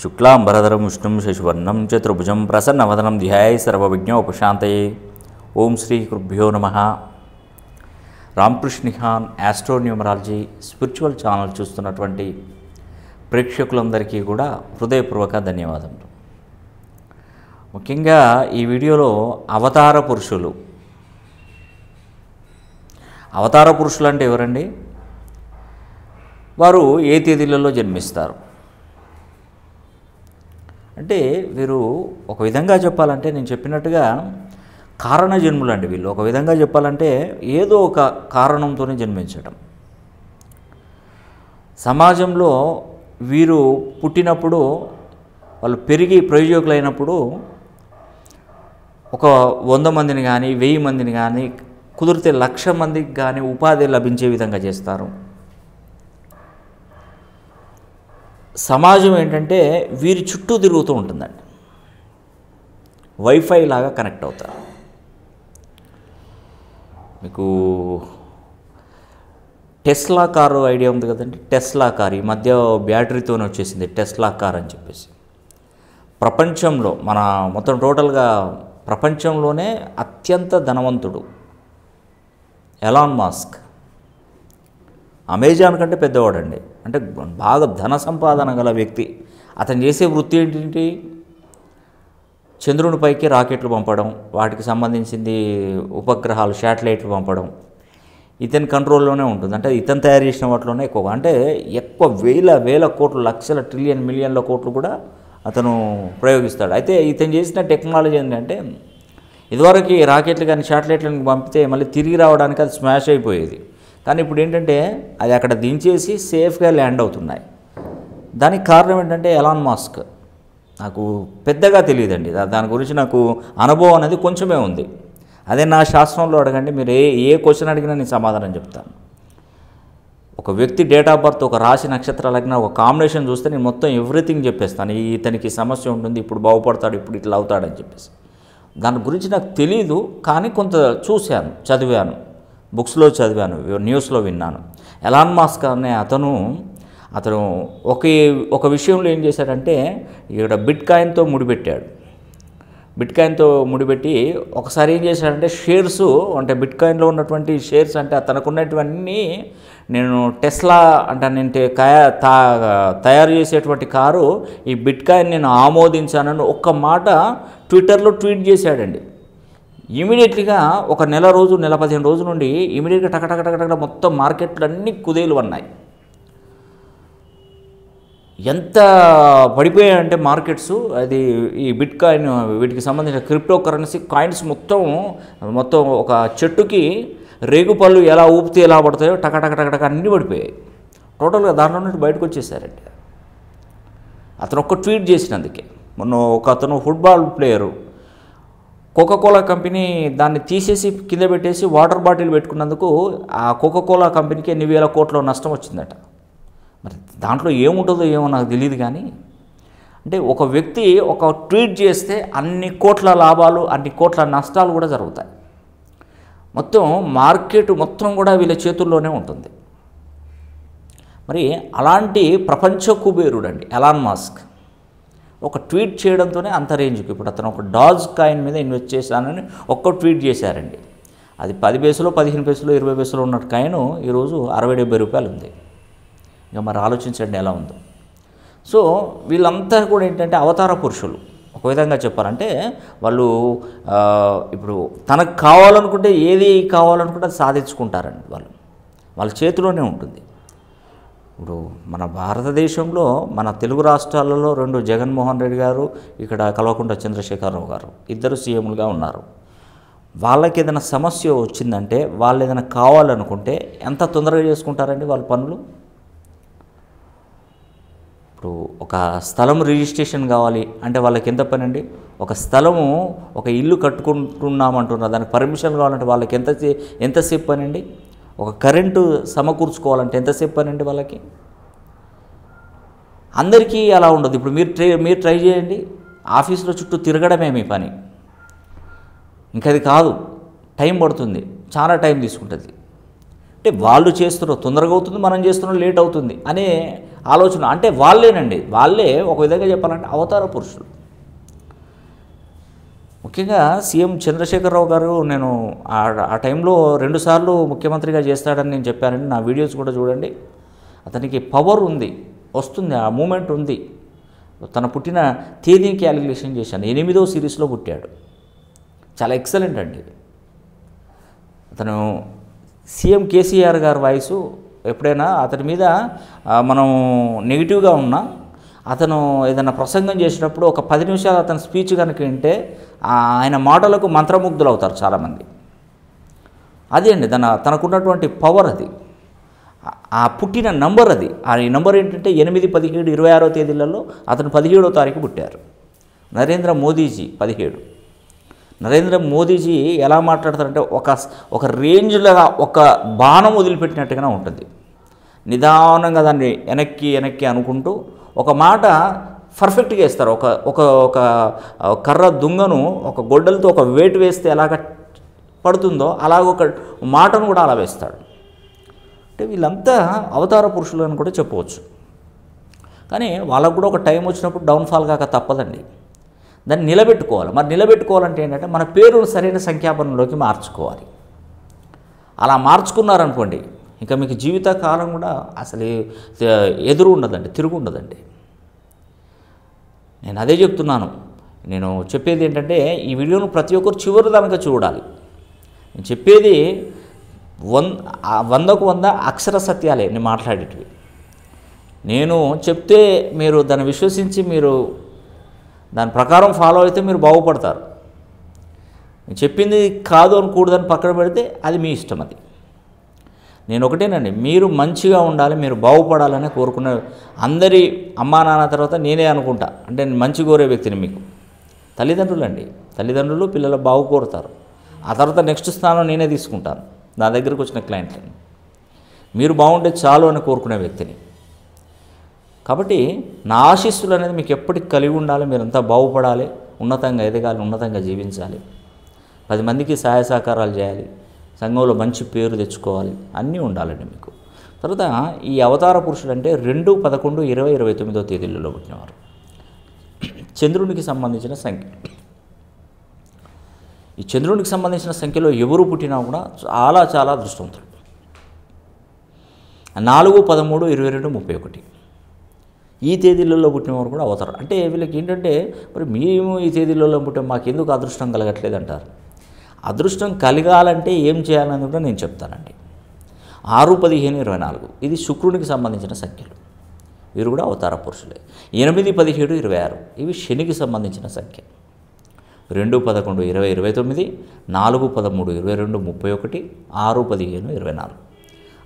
శుక్లాంబరధరం విష్ణుం శశివర్ణం చతుర్భుజం ప్రసన్నవదనం ధ్యాయ సర్వవిజ్ఞోపశాంతయే ఓం శ్రీ కృభ్యో నమ రామకృష్ణిహాన్ న్యూమరాలజీ స్పిరిచువల్ ఛానల్ చూస్తున్నటువంటి ప్రేక్షకులందరికీ కూడా హృదయపూర్వక ధన్యవాదములు ముఖ్యంగా ఈ వీడియోలో అవతార పురుషులు అవతార పురుషులు అంటే ఎవరండి వారు ఏ తేదీలలో జన్మిస్తారు అంటే వీరు ఒక విధంగా చెప్పాలంటే నేను చెప్పినట్టుగా కారణ జన్ములు అండి వీళ్ళు ఒక విధంగా చెప్పాలంటే ఏదో ఒక కారణంతోనే జన్మించడం సమాజంలో వీరు పుట్టినప్పుడు వాళ్ళు పెరిగి ప్రయోజకులైనప్పుడు ఒక వంద మందిని కానీ వెయ్యి మందిని కానీ కుదిరితే లక్ష మందికి కానీ ఉపాధి లభించే విధంగా చేస్తారు సమాజం ఏంటంటే వీరి చుట్టూ తిరుగుతూ ఉంటుందండి వైఫై లాగా కనెక్ట్ అవుతారు మీకు టెస్లా కారు ఐడియా ఉంది కదండి టెస్లా కార్ ఈ మధ్య బ్యాటరీతోనే వచ్చేసింది టెస్లా కార్ అని చెప్పేసి ప్రపంచంలో మన మొత్తం టోటల్గా ప్రపంచంలోనే అత్యంత ధనవంతుడు ఎలాన్ మాస్క్ అమెజాన్ కంటే పెద్దవాడండి అంటే బాగా ధన సంపాదన గల వ్యక్తి అతను చేసే వృత్తి ఏంటి చంద్రుని పైకి రాకెట్లు పంపడం వాటికి సంబంధించింది ఉపగ్రహాలు శాటిలైట్లు పంపడం ఇతని కంట్రోల్లోనే ఉంటుంది అంటే ఇతను తయారు చేసిన వాటిలోనే ఎక్కువ అంటే ఎక్కువ వేల వేల కోట్లు లక్షల ట్రిలియన్ మిలియన్ల కోట్లు కూడా అతను ప్రయోగిస్తాడు అయితే ఇతను చేసిన టెక్నాలజీ ఏంటంటే ఇదివరకు రాకెట్లు కానీ శాటిలైట్లను పంపితే మళ్ళీ తిరిగి రావడానికి అది స్మాష్ అయిపోయేది కానీ ఇప్పుడు ఏంటంటే అది అక్కడ దించేసి సేఫ్గా ల్యాండ్ అవుతున్నాయి దానికి కారణం ఏంటంటే ఎలాన్ మాస్క్ నాకు పెద్దగా తెలియదండి దాని గురించి నాకు అనుభవం అనేది కొంచెమే ఉంది అదే నా శాస్త్రంలో అడగండి మీరు ఏ ఏ క్వశ్చన్ అడిగినా నేను సమాధానం చెప్తాను ఒక వ్యక్తి డేట్ ఆఫ్ బర్త్ ఒక రాశి లగ్న ఒక కాంబినేషన్ చూస్తే నేను మొత్తం ఎవ్రీథింగ్ చెప్పేస్తాను ఇతనికి సమస్య ఉంటుంది ఇప్పుడు బాగుపడతాడు ఇప్పుడు ఇట్లా అవుతాడని చెప్పేసి దాని గురించి నాకు తెలీదు కానీ కొంత చూశాను చదివాను బుక్స్లో చదివాను న్యూస్లో విన్నాను ఎలాన్ మాస్క్ అనే అతను అతను ఒక ఒక విషయంలో ఏం చేశాడంటే ఇక్కడ బిట్ కాయిన్తో ముడిపెట్టాడు బిట్ కాయిన్తో ముడిపెట్టి ఒకసారి ఏం చేశాడంటే షేర్స్ అంటే బిట్ కాయిన్లో ఉన్నటువంటి షేర్స్ అంటే తనకున్నటువన్నీ నేను టెస్లా అంటే నేను తయారు చేసేటువంటి కారు ఈ బిట్ కాయిన్ నేను ఆమోదించానని ఒక్క మాట ట్విట్టర్లో ట్వీట్ చేశాడండి ఇమీడియట్లీగా ఒక నెల రోజు నెల పదిహేను రోజుల నుండి ఇమీడియట్గా టకటకటకటక మొత్తం మార్కెట్లు అన్ని కుదేలు అన్నాయి ఎంత పడిపోయాయంటే మార్కెట్స్ అది ఈ బిట్ కాయిన్ వీటికి సంబంధించిన క్రిప్టో కరెన్సీ కాయిన్స్ మొత్తం మొత్తం ఒక చెట్టుకి పళ్ళు ఎలా ఊపితే ఎలా పడతాయో టకటకటకటక అన్నీ పడిపోయాయి టోటల్గా దాంట్లో నుండి బయటకు వచ్చేసారంటే అతను ఒక్క ట్వీట్ చేసినందుకే మొన్న ఒక అతను ఫుట్బాల్ ప్లేయరు కోకోకోలా కంపెనీ దాన్ని తీసేసి కింద పెట్టేసి వాటర్ బాటిల్ పెట్టుకున్నందుకు ఆ కోకోకోలా కంపెనీకి ఎన్ని వేల కోట్ల నష్టం వచ్చిందట మరి దాంట్లో ఏముంటుందో ఏమో నాకు తెలియదు కానీ అంటే ఒక వ్యక్తి ఒక ట్వీట్ చేస్తే అన్ని కోట్ల లాభాలు అన్ని కోట్ల నష్టాలు కూడా జరుగుతాయి మొత్తం మార్కెట్ మొత్తం కూడా వీళ్ళ చేతుల్లోనే ఉంటుంది మరి అలాంటి ప్రపంచ కుబేరుడు అండి ఎలాన్ మాస్క్ ఒక ట్వీట్ చేయడంతోనే అంత రేంజ్కి ఇప్పుడు అతను ఒక డాజ్ కాయిన్ మీద ఇన్వెస్ట్ చేశానని ఒక్క ట్వీట్ చేశారండి అది పది పేసులో పదిహేను పేసులో ఇరవై పేసులో ఉన్న కాయిన్ ఈరోజు అరవై డెబ్బై రూపాయలు ఉంది ఇంకా మరి ఆలోచించండి ఎలా ఉందో సో వీళ్ళంతా కూడా ఏంటంటే అవతార పురుషులు ఒక విధంగా చెప్పాలంటే వాళ్ళు ఇప్పుడు తనకు కావాలనుకుంటే ఏది కావాలనుకుంటే అది సాధించుకుంటారండి వాళ్ళు వాళ్ళ చేతిలోనే ఉంటుంది ఇప్పుడు మన భారతదేశంలో మన తెలుగు రాష్ట్రాలలో రెండు జగన్మోహన్ రెడ్డి గారు ఇక్కడ కలవకుంట చంద్రశేఖరరావు గారు ఇద్దరు సీఎంలుగా ఉన్నారు వాళ్ళకి ఏదైనా సమస్య వచ్చిందంటే వాళ్ళు ఏదైనా కావాలనుకుంటే ఎంత తొందరగా చేసుకుంటారండి వాళ్ళ పనులు ఇప్పుడు ఒక స్థలం రిజిస్ట్రేషన్ కావాలి అంటే వాళ్ళకి ఎంత పని అండి ఒక స్థలము ఒక ఇల్లు కట్టుకుంటున్నామంటున్నారు దానికి పర్మిషన్ కావాలంటే వాళ్ళకి ఎంత ఎంతసేపు పని అండి ఒక కరెంటు సమకూర్చుకోవాలంటే ఎంతసేపు పనండి వాళ్ళకి అందరికీ అలా ఉండదు ఇప్పుడు మీరు ట్రై మీరు ట్రై చేయండి ఆఫీసులో చుట్టూ తిరగడమే మీ పని ఇంకా అది కాదు టైం పడుతుంది చాలా టైం తీసుకుంటుంది అంటే వాళ్ళు చేస్తున్నారు తొందరగా అవుతుంది మనం చేస్తున్నాం లేట్ అవుతుంది అనే ఆలోచన అంటే వాళ్ళేనండి వాళ్ళే ఒక విధంగా చెప్పాలంటే అవతార పురుషులు ముఖ్యంగా సీఎం చంద్రశేఖరరావు గారు నేను ఆ టైంలో రెండుసార్లు ముఖ్యమంత్రిగా చేస్తాడని నేను చెప్పానండి నా వీడియోస్ కూడా చూడండి అతనికి పవర్ ఉంది వస్తుంది ఆ మూమెంట్ ఉంది తన పుట్టిన తేదీ క్యాలిక్యులేషన్ చేశాను ఎనిమిదో సిరీస్లో పుట్టాడు చాలా ఎక్సలెంట్ అండి అతను సీఎం కేసీఆర్ గారి వాయిస్ ఎప్పుడైనా అతని మీద మనం నెగిటివ్గా ఉన్నా అతను ఏదైనా ప్రసంగం చేసినప్పుడు ఒక పది నిమిషాలు అతని స్పీచ్ కనుక వింటే ఆయన మాటలకు మంత్రముగ్ధులు అవుతారు చాలామంది అదే అండి తన తనకున్నటువంటి పవర్ అది ఆ పుట్టిన నంబర్ అది ఆ నంబర్ ఏంటంటే ఎనిమిది పదిహేడు ఇరవై ఆరో తేదీలలో అతను పదిహేడో తారీఖు పుట్టారు నరేంద్ర మోదీజీ పదిహేడు నరేంద్ర మోదీజీ ఎలా మాట్లాడతారంటే ఒక ఒక రేంజ్లో ఒక బాణం వదిలిపెట్టినట్టుగానే ఉంటుంది నిదానంగా దాన్ని వెనక్కి వెనక్కి అనుకుంటూ ఒక మాట పర్ఫెక్ట్గా ఇస్తారు ఒక ఒక ఒక కర్ర దుంగను ఒక గొడ్డలతో ఒక వేటు వేస్తే ఎలాగ పడుతుందో అలాగ ఒక మాటను కూడా అలా వేస్తాడు అంటే వీళ్ళంతా అవతార పురుషులు అని కూడా చెప్పవచ్చు కానీ వాళ్ళకు కూడా ఒక టైం వచ్చినప్పుడు డౌన్ఫాల్ కాక తప్పదండి దాన్ని నిలబెట్టుకోవాలి మరి నిలబెట్టుకోవాలంటే ఏంటంటే మన పేరును సరైన సంఖ్యాపనంలోకి మార్చుకోవాలి అలా మార్చుకున్నారనుకోండి ఇంకా మీకు జీవితకాలం కూడా అసలు ఎదురు ఉండదండి తిరుగు ఉండదండి నేను అదే చెప్తున్నాను నేను చెప్పేది ఏంటంటే ఈ వీడియోను ప్రతి ఒక్కరు చివరి దానిగా చూడాలి నేను చెప్పేది వన్ వందకు వంద అక్షర సత్యాలే నేను మాట్లాడేటివి నేను చెప్తే మీరు దాన్ని విశ్వసించి మీరు దాని ప్రకారం ఫాలో అయితే మీరు బాగుపడతారు చెప్పింది కాదు అని కూడదని పక్కన పెడితే అది మీ ఇష్టం అది నేను ఒకటేనండి మీరు మంచిగా ఉండాలి మీరు బాగుపడాలని కోరుకునే అందరి అమ్మా నాన్న తర్వాత నేనే అనుకుంటా అంటే నేను మంచి కోరే వ్యక్తిని మీకు తల్లిదండ్రులు అండి తల్లిదండ్రులు పిల్లలు బాగు కోరుతారు ఆ తర్వాత నెక్స్ట్ స్థానం నేనే తీసుకుంటాను నా దగ్గరకు వచ్చిన క్లయింట్లను మీరు బాగుంటే చాలు అని కోరుకునే వ్యక్తిని కాబట్టి నా ఆశీస్సులు అనేది మీకు ఎప్పటికి కలిగి ఉండాలి మీరంతా బాగుపడాలి ఉన్నతంగా ఎదగాలి ఉన్నతంగా జీవించాలి పది మందికి సహాయ సహకారాలు చేయాలి సంఘంలో మంచి పేరు తెచ్చుకోవాలి అన్నీ ఉండాలండి మీకు తర్వాత ఈ అవతార పురుషుడు అంటే రెండు పదకొండు ఇరవై ఇరవై తొమ్మిదో తేదీలలో పుట్టినవారు చంద్రునికి సంబంధించిన సంఖ్య ఈ చంద్రునికి సంబంధించిన సంఖ్యలో ఎవరు పుట్టినా కూడా చాలా చాలా అదృష్టవంతులు నాలుగు పదమూడు ఇరవై రెండు ముప్పై ఒకటి ఈ తేదీలలో పుట్టినవారు కూడా అవతారు అంటే వీళ్ళకి ఏంటంటే మరి మేము ఈ తేదీలలో పుట్టాం ఎందుకు అదృష్టం కలగట్లేదు అంటారు అదృష్టం కలగాలంటే ఏం చేయాలని కూడా నేను చెప్తానండి ఆరు పదిహేను ఇరవై నాలుగు ఇది శుక్రునికి సంబంధించిన సంఖ్యలు వీరు కూడా అవతార పురుషులే ఎనిమిది పదిహేడు ఇరవై ఆరు ఇవి శనికి సంబంధించిన సంఖ్య రెండు పదకొండు ఇరవై ఇరవై తొమ్మిది నాలుగు పదమూడు ఇరవై రెండు ముప్పై ఒకటి ఆరు పదిహేను ఇరవై నాలుగు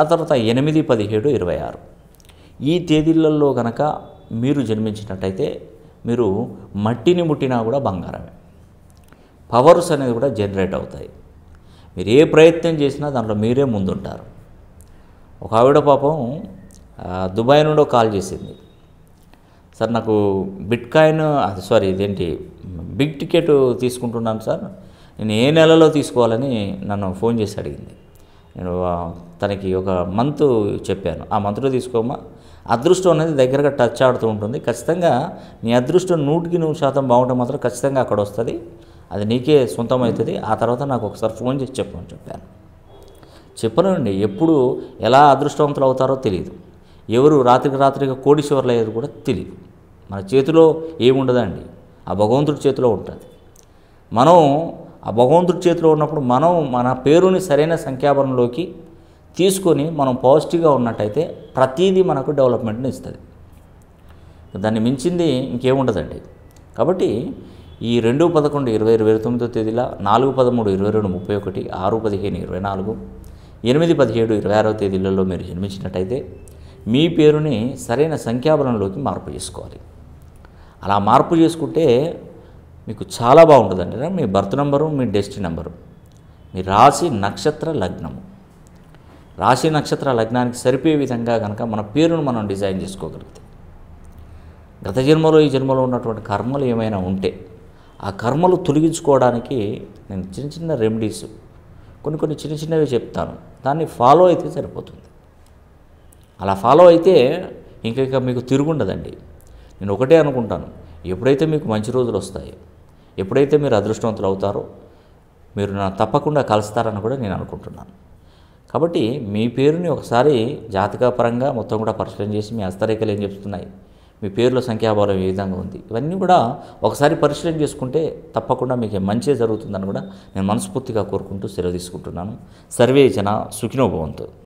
ఆ తర్వాత ఎనిమిది పదిహేడు ఇరవై ఆరు ఈ తేదీలలో కనుక మీరు జన్మించినట్టయితే మీరు మట్టిని ముట్టినా కూడా బంగారమే పవర్స్ అనేది కూడా జనరేట్ అవుతాయి మీరు ఏ ప్రయత్నం చేసినా దాంట్లో మీరే ముందుంటారు ఒక ఆవిడ పాపం దుబాయ్ నుండి కాల్ చేసింది సార్ నాకు బిట్ కాయిన్ సారీ ఇదేంటి బిగ్ టికెట్ తీసుకుంటున్నాను సార్ నేను ఏ నెలలో తీసుకోవాలని నన్ను ఫోన్ చేసి అడిగింది నేను తనకి ఒక మంత్ చెప్పాను ఆ మంత్లో తీసుకోమా అదృష్టం అనేది దగ్గరగా టచ్ ఆడుతూ ఉంటుంది ఖచ్చితంగా నీ అదృష్టం నూటికి నూరు శాతం బాగుంటే మాత్రం ఖచ్చితంగా అక్కడ వస్తుంది అది నీకే సొంతం అవుతుంది ఆ తర్వాత నాకు ఒకసారి ఫోన్ చేసి చెప్పమని చెప్పాను చెప్పనండి ఎప్పుడు ఎలా అదృష్టవంతులు అవుతారో తెలియదు ఎవరు రాత్రికి రాత్రిగా కోడిశివర్లు అయ్యేది కూడా తెలియదు మన చేతిలో ఏముండదండి ఆ భగవంతుడి చేతిలో ఉంటుంది మనం ఆ భగవంతుడి చేతిలో ఉన్నప్పుడు మనం మన పేరుని సరైన సంఖ్యాబలంలోకి తీసుకొని మనం పాజిటివ్గా ఉన్నట్టయితే ప్రతీదీ మనకు డెవలప్మెంట్ని ఇస్తుంది దాన్ని మించింది ఇంకేముండదండి కాబట్టి ఈ రెండు పదకొండు ఇరవై ఇరవై తొమ్మిదో తేదీల నాలుగు పదమూడు ఇరవై రెండు ముప్పై ఒకటి ఆరు పదిహేను ఇరవై నాలుగు ఎనిమిది పదిహేడు ఇరవై ఆరో తేదీలలో మీరు జన్మించినట్టయితే మీ పేరుని సరైన సంఖ్యాబలంలోకి మార్పు చేసుకోవాలి అలా మార్పు చేసుకుంటే మీకు చాలా బాగుంటుందండి మీ బర్త్ నెంబరు మీ డెస్టి నెంబరు మీ రాశి నక్షత్ర లగ్నము రాశి నక్షత్ర లగ్నానికి సరిపోయే విధంగా కనుక మన పేరును మనం డిజైన్ చేసుకోగలిగితే గత జన్మలో ఈ జన్మలో ఉన్నటువంటి కర్మలు ఏమైనా ఉంటే ఆ కర్మలు తొలగించుకోవడానికి నేను చిన్న చిన్న రెమెడీస్ కొన్ని కొన్ని చిన్న చిన్నవి చెప్తాను దాన్ని ఫాలో అయితే సరిపోతుంది అలా ఫాలో అయితే ఇంకా మీకు తిరుగుండదండి నేను ఒకటే అనుకుంటాను ఎప్పుడైతే మీకు మంచి రోజులు వస్తాయి ఎప్పుడైతే మీరు అదృష్టవంతులు అవుతారో మీరు నా తప్పకుండా కలుస్తారని కూడా నేను అనుకుంటున్నాను కాబట్టి మీ పేరుని ఒకసారి జాతకపరంగా మొత్తం కూడా పరిశీలన చేసి మీ హస్తరేఖలు ఏం చెప్తున్నాయి మీ పేర్ల సంఖ్యాబలం ఏ విధంగా ఉంది ఇవన్నీ కూడా ఒకసారి పరిశీలన చేసుకుంటే తప్పకుండా మీకు మంచి జరుగుతుందని కూడా నేను మనస్ఫూర్తిగా కోరుకుంటూ సెలవు తీసుకుంటున్నాను సర్వే జన సుఖినోభవంతో